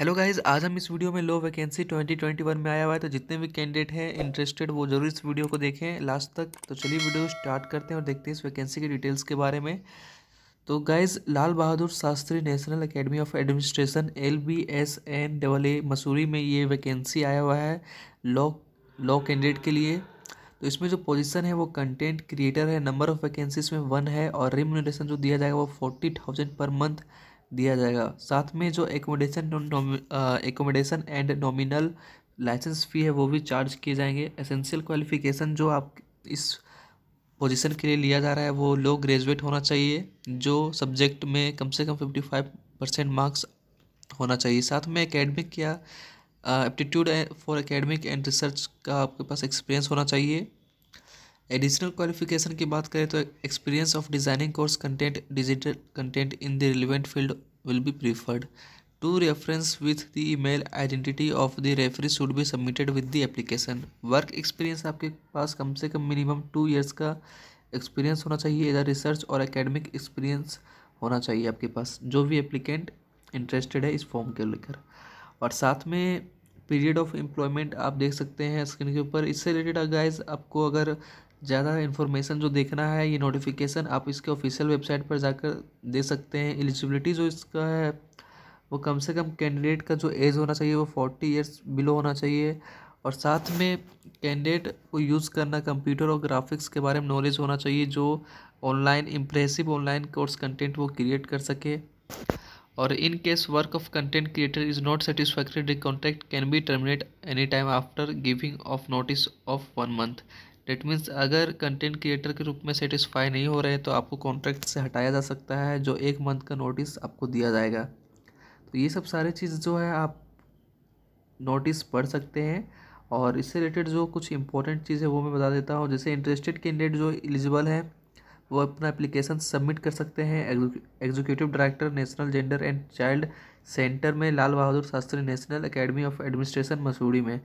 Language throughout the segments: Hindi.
हेलो गाइज आज हम इस वीडियो में लो वैकेंसी 2021 में आया हुआ है तो जितने भी कैंडिडेट हैं इंटरेस्टेड वो जरूर इस वीडियो को देखें लास्ट तक तो चलिए वीडियो स्टार्ट करते हैं और देखते हैं इस वैकेंसी की डिटेल्स के बारे में तो guys Lal Bahadur Shastri national academy of administration L B S N double A Mussoorie में ये वैकेंसी आया हुआ है लॉ लॉ कैंडिडेट के लिए तो इसमें जो पोजीशन है वो कंटेंट क्रिएटर है नंबर ऑफ़ वैकेंसीज में वन है और रिम्यूनरेशन जो दिया जाएगा वो फोर्टी थाउजेंड पर मंथ दिया जाएगा साथ में जो accommodation accommodation and nominal licence fee है वो भी चार्ज किए जाएंगे एसेंशियल क्वालिफिकेशन जो आप इस पोजीशन के लिए लिया जा रहा है वो लो ग्रेजुएट होना चाहिए जो सब्जेक्ट में कम से कम फिफ्टी फाइव परसेंट मार्क्स होना चाहिए साथ में एकेडमिक या aptitude for academic and research का आपके पास एक्सपीरियंस होना चाहिए एडिशनल क्वालिफिकेशन की बात करें तो experience of designing course content digital content in the relevant field will be preferred to reference with the email identity of the referee should be submitted with the application work experience आपके पास कम से कम मिनिमम टू ईयर्स का एक्सपीरियंस होना चाहिए इधर रिसर्च और एकेडमिक एक्सपीरियंस होना चाहिए आपके पास जो भी एप्लीकेंट इंटरेस्टेड है इस फॉर्म के लेकर और साथ में पीरियड ऑफ एम्प्लॉयमेंट आप देख सकते हैं स्क्रीन के ऊपर इससे रिलेटेड गाइज आपको अगर ज़्यादा इन्फॉर्मेशन जो देखना है ये नोटिफिकेशन आप इसके ऑफिशियल वेबसाइट पर जाकर दे सकते हैं एलिजिबिलिटी जो इसका है वो कम से कम कैंडिडेट का जो एज होना चाहिए वो फोर्टी ईयर्स बिलो होना चाहिए और साथ में कैंडिडेट को यूज़ करना कंप्यूटर और ग्राफिक्स के बारे में नॉलेज होना चाहिए जो online impressive online course content वो क्रिएट कर सके और in case work of content creator is not satisfactory contract can be terminate any time after giving of notice of one month date means अगर कंटेंट क्रिएटर के रूप में सेटिस्फाई नहीं हो रहे तो आपको कॉन्ट्रैक्ट से हटाया जा सकता है जो एक मंथ का नोटिस आपको दिया जाएगा तो ये सब सारे चीज़ जो है आप नोटिस पढ़ सकते हैं और इससे रिलेटेड जो कुछ इंपॉर्टेंट चीज़ है वो मैं बता देता हूँ जैसे इंटरेस्टेड कैंडिडेट जो एलिजिबल है वो अपना एप्लीकेशन सबमिट कर सकते हैं executive director national gender and child centre में Lal Bahadur Shastri national academy of administration Mussoorie में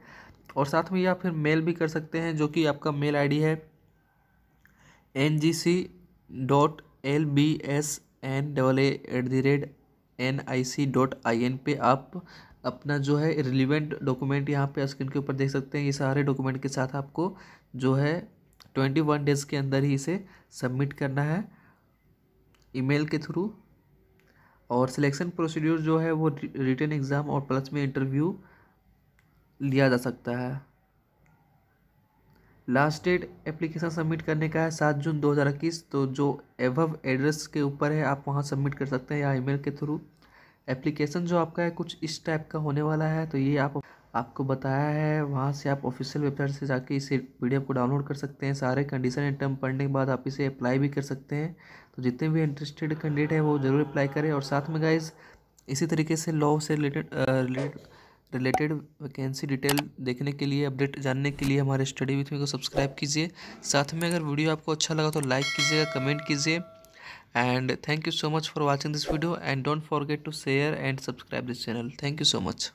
और साथ में या फिर मेल भी कर सकते हैं जो कि आपका मेल आईडी है N G C dot L B S N double at the rate N I C dot I N पे आप अपना जो है रिलीवेंट डॉक्यूमेंट यहाँ पे स्क्रीन के ऊपर देख सकते हैं ये सारे डॉक्यूमेंट के साथ आपको जो है ट्वेंटी वन डेज़ के अंदर ही इसे सबमिट करना है ईमेल के थ्रू और सिलेक्शन प्रोसीड्यूर जो है वो रिटर्न एग्ज़ाम और प्लस में इंटरव्यू लिया जा सकता है लास्ट डेट एप्लीकेशन सबमिट करने का है सात जून 2021 तो जो एवव एड्रेस के ऊपर है आप वहाँ सबमिट कर सकते हैं या ईमेल के थ्रू एप्लीकेशन जो आपका है कुछ इस टाइप का होने वाला है तो ये आप आपको बताया है वहाँ से आप ऑफिशियल वेबसाइट से जाके इसे पी को डाउनलोड कर सकते हैं सारे कंडीशन एंड टर्म पढ़ने के बाद आप इसे अप्लाई भी कर सकते हैं तो जितने भी इंटरेस्टेड कैंडिडेट हैं वो ज़रूर अप्लाई करें और साथ में गाइज इसी तरीके से लॉ से related related related vacancy detail देखने के लिए अपडेट जानने के लिए हमारे स्टडी विथ मी को सब्सक्राइब कीजिए साथ में अगर वीडियो आपको अच्छा लगा तो लाइक कीजिएगा कमेंट कीजिए and thank you so much for watching this video and don't forget to share and subscribe this channel thank you so much